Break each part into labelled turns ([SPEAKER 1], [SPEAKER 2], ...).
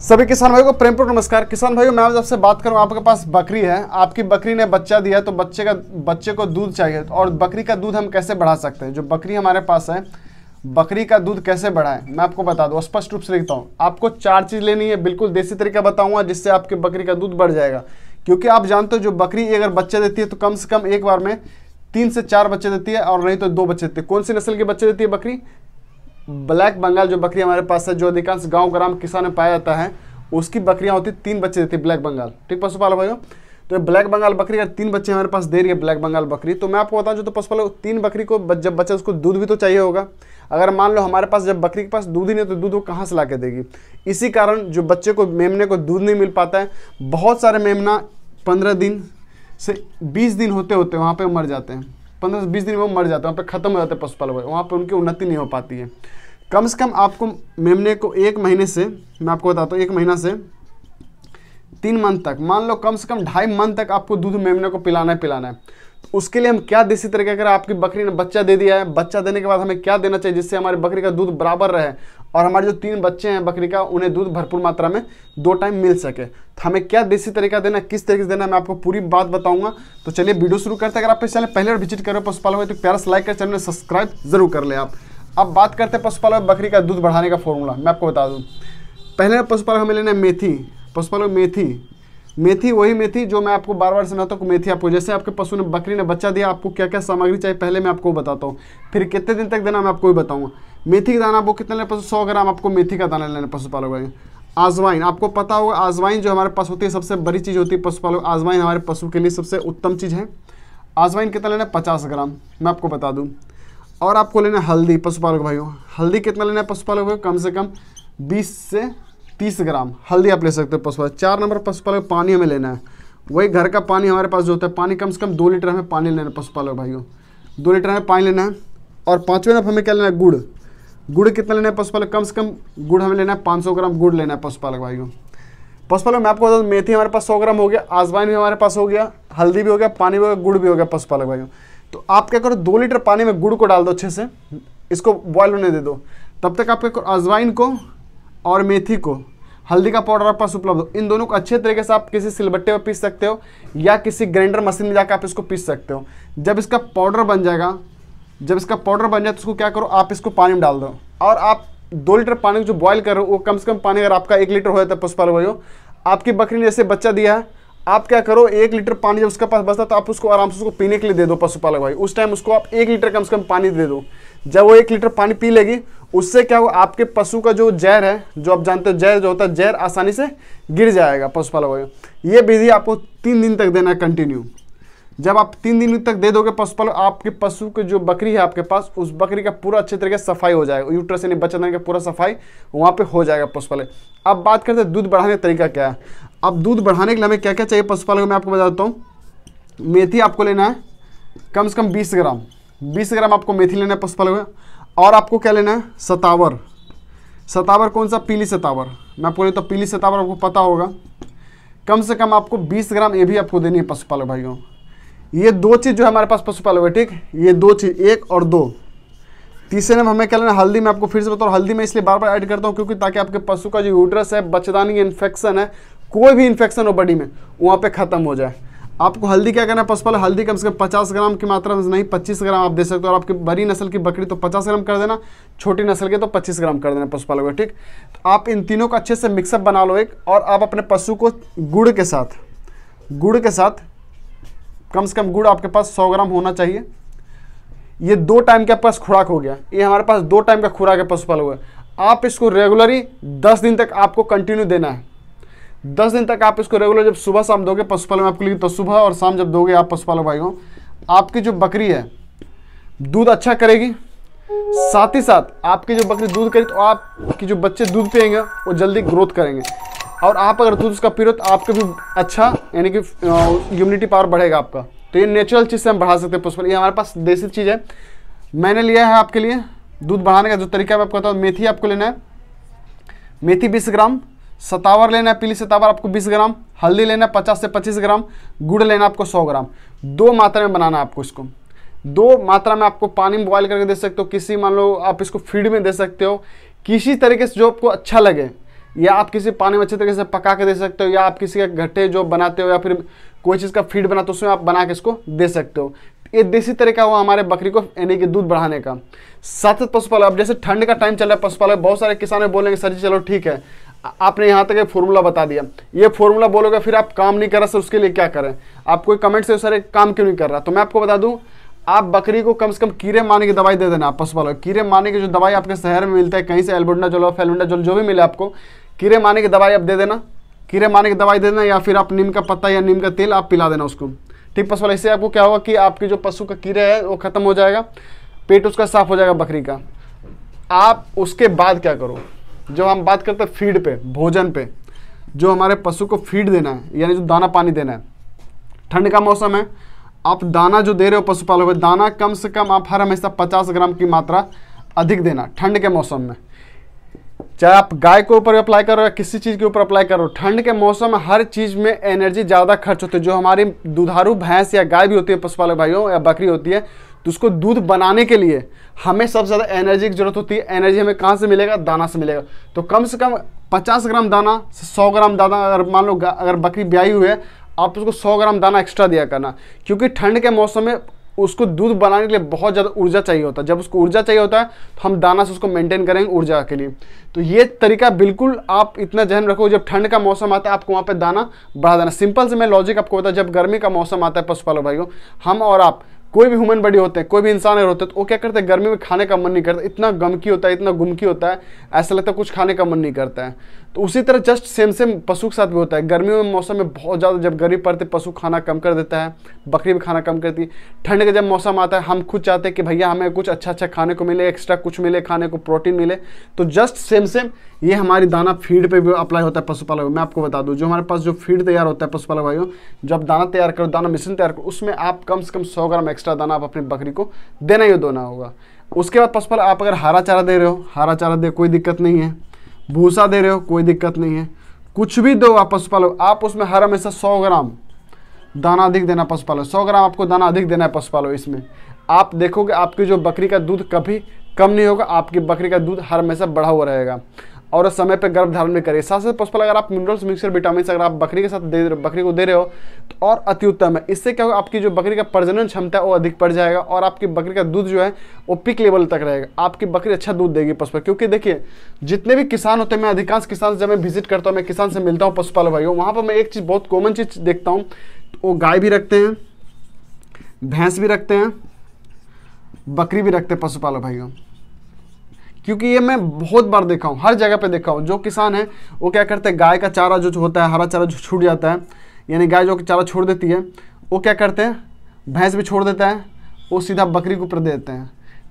[SPEAKER 1] सभी किसान भाइयों को प्रेमपूर्वक नमस्कार किसान भाइयों मैं आज आपसे बात करूं आपके पास बकरी है आपकी बकरी ने बच्चा दिया तो बच्चे का बच्चे को दूध चाहिए और बकरी का दूध हम कैसे बढ़ा सकते हैं जो बकरी हमारे पास है बकरी का दूध कैसे बढ़ाएं मैं आपको बता दूं स्पष्ट रूप से लिखता हूँ आपको चार चीज़ लेनी है बिल्कुल देसी तरीका बताऊंगा जिससे आपकी बकरी का दूध बढ़ जाएगा क्योंकि आप जानते हो जो बकरी अगर बच्चा देती है तो कम से कम एक बार में तीन से चार बच्चे देती है और नहीं तो दो बच्चे देती है कौन सी नस्ल के बच्चे देती है बकरी ब्लैक बंगाल जो बकरी हमारे पास है जो अधिकांश गांव ग्राम किसान में पाया जाता है उसकी बकरियां होती तीन बच्चे देती है ब्लैक बंगाल ठीक पशुपालक भाइयों तो ब्लैक बंगाल बकरी अगर तीन बच्चे हमारे पास दे रही है ब्लैक बंगाल बकरी तो मैं आपको बताऊं जो तो पशुपालक तीन बकरी को जब बच्चा उसको दूध भी तो चाहिए होगा अगर मान लो हमारे पास जब बकरी के पास दूध ही नहीं तो दूध वो कहाँ से ला के देगी इसी कारण जो बच्चे को मेमने को दूध नहीं मिल पाता है बहुत सारे मेमना पंद्रह दिन से बीस दिन होते होते वहाँ पर मर जाते हैं पंद्रह से बीस दिन में मर जाते हैं वहाँ पर ख़त्म हो जाते हैं पशुपालक वहाँ पर उनकी उन्नति नहीं हो पाती है कम से कम आपको मेमने को एक महीने से मैं आपको बताता हूँ एक महीना से तीन मंथ तक मान लो कम से कम ढाई मंथ तक आपको दूध मेमने को पिलाना है पिलाना है उसके लिए हम क्या देसी तरीका अगर आपकी बकरी ने बच्चा दे दिया है बच्चा देने के बाद हमें क्या देना चाहिए जिससे हमारी बकरी का दूध बराबर रहे और हमारे जो तीन बच्चे हैं बकरी का उन्हें दूध भरपूर मात्रा में दो टाइम मिल सके तो हमें क्या देसी तरीका देना किस तरीके से देना मैं आपको पूरी बात बताऊंगा तो चलिए वीडियो शुरू करते हैं अगर आप इस चैनल पहले विजिट करो पशुपालन में तो प्यारा से लाइक कर चैनल सब्सक्राइब जरूर कर लें आप अब बात करते हैं पशुपालन बकरी का दूध बढ़ाने का फॉर्मूला मैं आपको बता दूँ पहले पशुपालन हमें लेना है मेथी पशुपालन मेथी मेथी वही मेथी जो मैं आपको बार बार सुनाता हूँ मेथी आपको जैसे आपके पशु ने बकरी ने बच्चा दिया आपको क्या क्या सामग्री चाहिए पहले मैं आपको बताता हूँ फिर कितने दिन तक देना मैं आपको भी बताऊँगा मेथी का दाना आपको कितना लेना पशु सौ ग्राम आपको मेथी का दाना लेना पशुपालक भाई आजवाइन आपको पता होगा आजवाइन जो हमारे पास होती है सबसे बड़ी चीज़ होती है पशुपालक आजवाइन हमारे पशु के लिए सबसे उत्तम चीज़ है आजवाइन कितना लेना है पचास ग्राम मैं आपको बता दूँ और आपको लेना है हल्दी पशुपालक भाइयों हल्दी कितना लेना है पशुपालक भाइयों कम से कम बीस से तीस ग्राम हल्दी आप ले सकते हो पशुपालक चार नंबर पशुपालक पानी हमें लेना है वही घर का पानी हमारे पास जो होता है पानी कम से कम दो लीटर हमें पानी लेना है पशुपालक भाइयों दो लीटर हमें पानी लेना है और पाँचवें नंबर हमें क्या लेना है गुड़ गुड़ कितना लेना है पशुपालक कम से कम गुड़ हमें लेना है पाँच ग्राम गुड़ लेना है पशुपालक भाइयों पशुपालक मैं आपको बता दूँ मेथी हमारे पास सौ ग्राम हो गया आजवाइन भी हमारे पास हो गया हल्दी भी हो गया पानी भी हो गया गुड़ भी हो गया पशुपालक भाइयों तो आप क्या करो दो लीटर पानी में गुड़ को डाल दो अच्छे से इसको बॉयल होने दे दो तब तक आप क्या करो अजवाइन को और मेथी को हल्दी का पाउडर आप पास उपलब्ध हो इन दोनों को अच्छे तरीके से आप किसी सिलबट्टे पर पीस सकते हो या किसी ग्राइंडर मशीन में जाकर आप इसको पीस सकते हो जब इसका पाउडर बन जाएगा जब इसका पाउडर बन जाए तो उसको क्या करो आप इसको पानी में डाल दो और आप दो लीटर पानी को जो बॉयल कर रहे हो वो कम से कम पानी अगर आपका एक लीटर हो जाता है पुष्पाल भाई आपकी बकरी ने जैसे बच्चा दिया है आप क्या करो एक लीटर पानी जब उसके पास बचता तो आप उसको आराम से उसको पीने के लिए दे दो पशुपालक भाई उस टाइम उसको आप एक लीटर कम से कम पानी दे दो जब वो एक लीटर पानी पी लेगी उससे क्या हुआ आपके पशु का जो जहर है जो आप जानते हो जहर जो होता है जहर आसानी से गिर जाएगा पशुपालक ये विधि आपको तीन दिन तक देना है कंटिन्यू जब आप तीन दिन तक दे दोगे पशुपालक आपके पशु के जो बकरी है आपके पास उस बकरी का पूरा अच्छे तरीके से सफाई हो जाएगा यूट्रस यानी बच्चा का पूरा सफाई वहाँ पर हो जाएगा पशुपालक अब बात करते हैं दूध बढ़ाने का तरीका क्या है अब दूध बढ़ाने के लिए हमें क्या क्या चाहिए पशुपालक मैं आपको बता देता हूँ मेथी आपको लेना है कम से कम बीस ग्राम बीस ग्राम आपको मेथी लेना है पशुपालक में और आपको क्या लेना है सतावर सतावर कौन सा पीली सतावर मैं बोले तो पीली सतावर आपको पता होगा कम से कम आपको 20 ग्राम ये भी आपको देनी है पशुपालक भाइयों ये दो चीज़ जो है हमारे पास पशुपालक है ठीक ये दो चीज़ एक और दो तीसरे नंबर हमें क्या लेना हल्दी मैं आपको फिर से बताऊँ हल्दी मैं इसलिए बार बार ऐड करता हूँ क्योंकि ताकि आपके पशु का जो यूट्रस है बच्चेदानी इन्फेक्शन है कोई भी इन्फेक्शन हो बॉडी में वहाँ पर ख़त्म हो जाए आपको हल्दी क्या करना है पशुपालन हल्दी कम से कम पचास ग्राम की मात्रा में नहीं पच्चीस ग्राम आप दे सकते हो और आपकी बड़ी नस्ल की बकरी तो पचास ग्राम कर देना छोटी नस्ल के तो पच्चीस ग्राम कर देना पशुपालक को ठीक तो आप इन तीनों को अच्छे से मिक्सअप बना लो एक और आप अपने पशु को गुड़ के साथ गुड़ के साथ कम से कम गुड़ आपके पास सौ ग्राम होना चाहिए ये दो टाइम के पास खुराक हो गया ये हमारे पास दो टाइम का खुराक है पशुपालक आप इसको रेगुलरी दस दिन तक आपको कंटिन्यू देना है दस दिन तक आप इसको रेगुलर जब सुबह शाम दोगे पशुपालन में आपको लिए तो सुबह और शाम जब दोगे आप पशुपालक भाई हो आपकी जो बकरी है दूध अच्छा करेगी साथ ही साथ आपकी जो बकरी दूध करेगी तो आपकी जो बच्चे दूध पिएंगे वो जल्दी ग्रोथ करेंगे और आप अगर दूध उसका पीरो तो आपका भी अच्छा यानी कि इम्यूनिटी पावर बढ़ेगा आपका तो ये नेचुरल चीज़ से हम बढ़ा सकते हैं पुष्पल ये हमारे पास देसी चीज़ है मैंने लिया है आपके लिए दूध बढ़ाने का जो तरीका मैं आपको बताऊँ मेथी आपको लेना है मेथी बीस ग्राम सतावर लेना है पीली सतावर आपको 20 ग्राम हल्दी लेना है 50 से 25 ग्राम गुड़ लेना आपको 100 ग्राम दो मात्रा में बनाना आपको इसको दो मात्रा में आपको पानी में बॉयल करके दे सकते हो किसी मान लो आप इसको फीड में दे सकते हो किसी तरीके से जो आपको अच्छा लगे या आप किसी पानी में अच्छे तरीके से पका के दे सकते हो या आप किसी का घट्टे जो बनाते हो या फिर कोई चीज़ का फीड बनाते हो उसमें आप बना के इसको दे सकते हो ये देसी तरीका हुआ हमारे बकरी को यानी कि दूध बढ़ाने का साथ साथ पशुपालक अब जैसे ठंड का टाइम चल रहा है पशुपालक बहुत सारे किसान बोलेंगे सर जी चलो ठीक है आपने यहाँ तक एक फॉर्मूला बता दिया ये फॉर्मूला बोलोगे फिर आप काम नहीं कर रहा सर उसके लिए क्या करें आप कोई कमेंट से सर एक काम क्यों नहीं कर रहा तो मैं आपको बता दूँ आप बकरी को कम से कम कीड़े मारने की दवाई दे देना पशु वालों कीड़े मारने की जो दवाई आपके शहर में मिलता है कहीं से फेलबुंडा फेलबोडाजोल जो भी मिले आपको कीड़े मारने की दवाई आप दे देना कीड़े मारने की दवाई दे देना या फिर आप नीम का पत्ता या नीम का तेल आप पिला देना उसको ठीक पशु वाला इससे आपको क्या होगा कि आपके जो पशु का कीड़े है वो खत्म हो जाएगा पेट उसका साफ हो जाएगा बकरी का आप उसके बाद क्या करो जब हम बात करते हैं फीड पे भोजन पे जो हमारे पशु को फीड देना है यानी जो दाना पानी देना है ठंड का मौसम है आप दाना जो दे रहे हो पशुपालकों को दाना कम से कम आप हर हमेशा पचास ग्राम की मात्रा अधिक देना ठंड के मौसम में चाहे आप गाय के ऊपर अप्लाई करो या किसी चीज़ के ऊपर अप्लाई करो ठंड के मौसम में हर चीज़ में एनर्जी ज़्यादा खर्च होती है जो हमारी दुधारू भैंस या गाय भी होती है पशुपालक भाइयों या बकरी होती है तो उसको दूध बनाने के लिए हमें सबसे ज़्यादा एनर्जी की ज़रूरत होती है एनर्जी हमें कहाँ से मिलेगा दाना से मिलेगा तो कम से कम 50 ग्राम दाना से 100 ग्राम दाना अगर मान लो अगर बकरी ब्याई हुई है आप उसको 100 ग्राम दाना एक्स्ट्रा दिया करना क्योंकि ठंड के मौसम में उसको दूध बनाने के लिए बहुत ज़्यादा ऊर्जा चाहिए होता है जब उसको ऊर्जा चाहिए होता है तो हम दाना से उसको मेंटेन करेंगे ऊर्जा के लिए तो ये तरीका बिल्कुल आप इतना जहन रखो जब ठंड का मौसम आता है आपको वहाँ पर दाना बढ़ा देना सिंपल से मैं लॉजिक आपको होता है जब गर्मी का मौसम आता है पशुपालक भाइयों हम और आप कोई भी ह्यूमन बॉडी होते हैं कोई भी इंसान अगर होते है तो वो क्या करते हैं गर्मी में खाने का मन नहीं करता इतना गमकी होता है इतना गुमकी होता है ऐसा लगता है कुछ खाने का मन नहीं करता है तो उसी तरह जस्ट सेम सेम पशु के साथ भी होता है गर्मियों में मौसम में बहुत ज़्यादा जब गर्मी पड़ती है पशु खाना कम कर देता है बकरी भी खाना कम करती है ठंड का जब मौसम आता है हम खुद चाहते हैं कि भैया हमें कुछ अच्छा अच्छा खाने को मिले एक्स्ट्रा कुछ मिले खाने को प्रोटीन मिले तो जस्ट सेम सेम ये हमारी दाना फीड पर भी अप्लाई होता है पशुपालक मैं आपको बता दूँ जो हमारे पास जो फीड तैयार होता है पशुपालक भाइयों जब दाना तैयार करो दाना मिशन तैयार करो उसमें आप कम से कम सौ ग्राम एक्स्ट्रा एक्स्ट्रा दाना आप अपनी बकरी को देना ही देना होगा उसके बाद पशुपाल आप अगर हरा चारा दे रहे हो हरा चारा दे कोई दिक्कत नहीं है भूसा दे रहे हो कोई दिक्कत नहीं है कुछ भी दो आप पशुपालक आप उसमें हर हमेशा सौ ग्राम दाना अधिक देना पशुपालक सौ ग्राम आपको दाना अधिक देना है पशुपालक इसमें आप देखोगे आपकी जो बकरी का दूध कभी कम नहीं होगा आपकी बकरी का दूध हर हमेशा बढ़ा हुआ रहेगा और समय पर गर्भधारण भी करे साथ साथ पॉसिबल अगर आप मिनरल्स मिक्सर विटामिन अगर आप बकरी के साथ दे बकरी को दे रहे हो तो और अति उत्तम है इससे क्या होगा आपकी जो बकरी का प्रजनन क्षमता है वो अधिक बढ़ जाएगा और आपकी बकरी का दूध जो है वो पिक लेवल तक रहेगा आपकी बकरी अच्छा दूध देगी पशुपाल क्योंकि देखिए जितने भी किसान होते हैं मैं अधिकांश किसान जब मैं विजिट करता हूँ मैं किसान से मिलता हूँ पशुपाल भाइयों वहाँ पर मैं एक चीज़ बहुत कॉमन चीज़ देखता हूँ वो गाय भी रखते हैं भैंस भी रखते हैं बकरी भी रखते हैं पशुपालक भाइयों क्योंकि ये मैं बहुत बार देखा हूँ हर जगह पे देखा हूँ जो किसान है वो क्या करते हैं गाय का चारा जो होता है हरा चारा जो छूट जाता है यानी गाय जो चारा छोड़ देती है वो क्या करते हैं भैंस भी छोड़ देता है वो सीधा बकरी को ऊपर दे देते हैं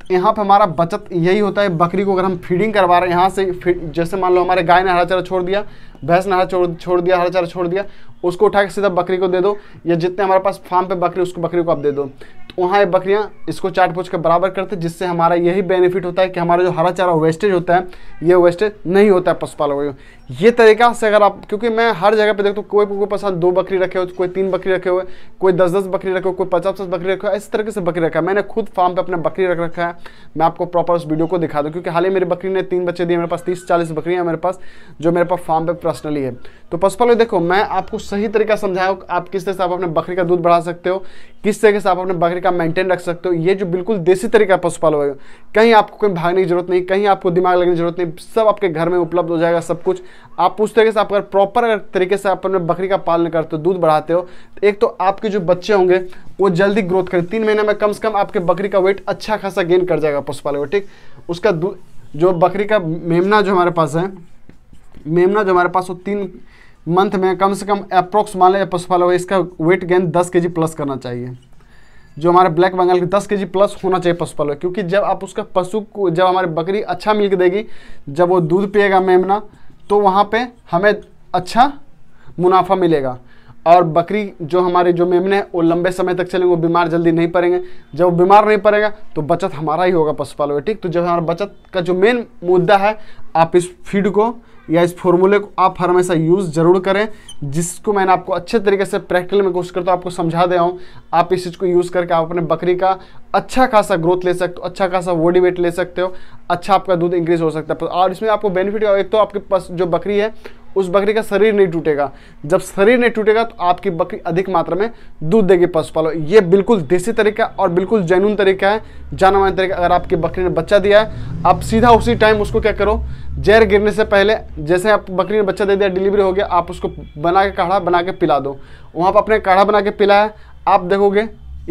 [SPEAKER 1] तो यहाँ पर हमारा बचत यही होता है बकरी को अगर हम फीडिंग करवा रहे हैं यहाँ से जैसे मान लो हमारे गाय ने हरा चारा छोड़ दिया भैंस हरा छोड़ छोड़ दिया हरा चारा छोड़ दिया उसको उठा के सीधा बकरी को दे दो या जितने हमारे पास फार्म पे बकरी उसको बकरी को आप दे दो तो वहाँ ये बकरियाँ इसको चाट पूछ के बराबर करते जिससे हमारा यही बेनिफिट होता है कि हमारा जो हरा चारा वेस्टेज होता है ये वेस्टेज नहीं होता है पशुपालकों को ये तरीका से अगर आप क्योंकि मैं हर जगह पर देखता हूँ कोई कोई पास दो बकरी रखे हो कोई तीन बकरी रखे हुए कोई दस दस बकरी रखे हो कोई पचास पचास बकरी रखे हुए इस तरीके से बकरी रखा है मैंने खुद फार्म पर अपने बकरी रख रखा है मैं आपको प्रॉपर उस वीडियो को दिखा दूँ क्योंकि हाल ही मेरी बकरी ने तीन बच्चे दिए मेरे पास तीस चालीस बकरियाँ मेरे पास जो मेरे पास फार्म पर पर्सनली है तो पर्सनली देखो मैं आपको सही तरीका समझाया आप किस तरह से आप अपने बकरी का दूध बढ़ा सकते हो किस तरीके से आप अपने बकरी का मेंटेन रख सकते हो ये जो बिल्कुल देसी तरीका है पशुपालक का कहीं आपको कहीं भागने की जरूरत नहीं कहीं आपको दिमाग लगने की जरूरत नहीं सब आपके घर में उपलब्ध हो जाएगा सब कुछ आप उस तरीके से आप अगर प्रॉपर अगर तरीके से आप अपने बकरी का पालन करते हो दूध बढ़ाते हो तो एक तो आपके जो बच्चे होंगे वो जल्दी ग्रोथ करें तीन महीने में कम से कम आपके बकरी का वेट अच्छा खासा गेन कर जाएगा जाएगा पशुपालक को ठीक उसका जो बकरी का मेमना जो हमारे पास है मेमना जो हमारे पास वो तीन मंथ में कम से कम अप्रोक्स मान लें पशुपालक इसका वेट गेन दस के प्लस करना चाहिए जो हमारे ब्लैक बंगाल के दस के प्लस होना चाहिए पशुपालक क्योंकि जब आप उसका पशु को जब हमारी बकरी अच्छा मिल्क देगी जब वो दूध पिएगा मेमना तो वहाँ पे हमें अच्छा मुनाफा मिलेगा और बकरी जो हमारे जो मेमने हैं वो लंबे समय तक चलेंगे वो बीमार जल्दी नहीं पड़ेंगे जब वो बीमार नहीं पड़ेगा तो बचत हमारा ही होगा पशुपालन में ठीक तो जब हमारा बचत का जो मेन मुद्दा है आप इस फीड को या इस फॉर्मूले को आप हमेशा यूज़ ज़रूर करें जिसको मैंने आपको अच्छे तरीके से प्रैक्टिकल में कोशिश करता हूँ आपको समझा दे हूँ आप इस चीज़ को यूज़ करके आप अपने बकरी का अच्छा खासा ग्रोथ ले सकते हो अच्छा खासा बॉडी वेट ले सकते हो अच्छा आपका दूध इंक्रीज हो सकता है और इसमें आपको बेनिफिट एक तो आपके पास जो बकरी है उस बकरी का शरीर नहीं टूटेगा जब शरीर नहीं टूटेगा तो आपकी बकरी अधिक मात्रा में दूध देगी पशुपालन ये बिल्कुल देसी तरीका और बिल्कुल जैनून तरीका है जाना माना तरीका अगर आपकी बकरी ने बच्चा दिया है आप सीधा उसी टाइम उसको क्या करो जहर गिरने से पहले जैसे आप बकरी ने बच्चा दे दिया डिलीवरी हो गया आप उसको बना के काढ़ा बना के पिला दो वहाँ पर अपने काढ़ा बना के पिलाया आप देखोगे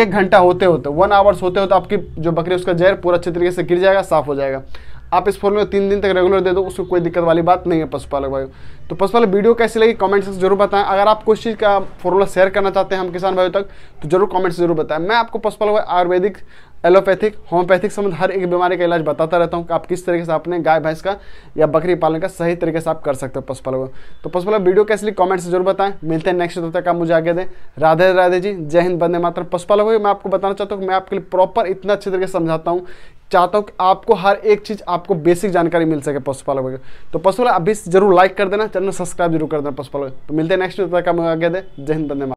[SPEAKER 1] एक घंटा होते होते वन आवर्स होते होते आपकी जो बकरी उसका जहर पूरा अच्छे तरीके से गिर जाएगा साफ हो जाएगा आप इस फॉर्मूला तीन दिन तक रेगुलर दे दो उसको कोई दिक्कत वाली बात नहीं है पशुपालक भाई तो पशुपालक वीडियो कैसी लगी कमेंट से जरूर बताएं अगर आप कुछ चीज़ का फॉर्मूला शेयर करना चाहते हैं हम किसान भाइयों तक तो जरूर कमेंट से जरूर बताएं मैं आपको पशुपालक भाई आयुर्वेदिक एलोपैथिक होम्योपैथिक संबंध हर एक बीमारी का इलाज बताता रहता हूँ कि आप किस तरीके से अपने गाय भैंस का या बकरी पालन का सही तरीके से आप कर सकते हो पशुपालक तो पशुपालक वीडियो कैसे लिए कॉमेंट से जरूर बताएं मिलते हैं नेक्स्ट तक आप मुझे आगे दें राधे राधे जी जय हिंद बंदे मात्र पशुपालक मैं आपको बताना चाहता हूँ मैं आपके लिए प्रॉपर इतना अच्छे तरीके से समझाता हूँ चाहता हूँ कि आपको हर एक चीज़ आपको बेसिक जानकारी मिल सके पशुपालक तो पशुपालक अभी जरूर लाइक कर देना चैनल सब्सक्राइब जरूर कर देना पशुपालक तो मिलते हैं नेक्स्ट वीडियो तक हम आगे दे जय हिंद धन्यवाद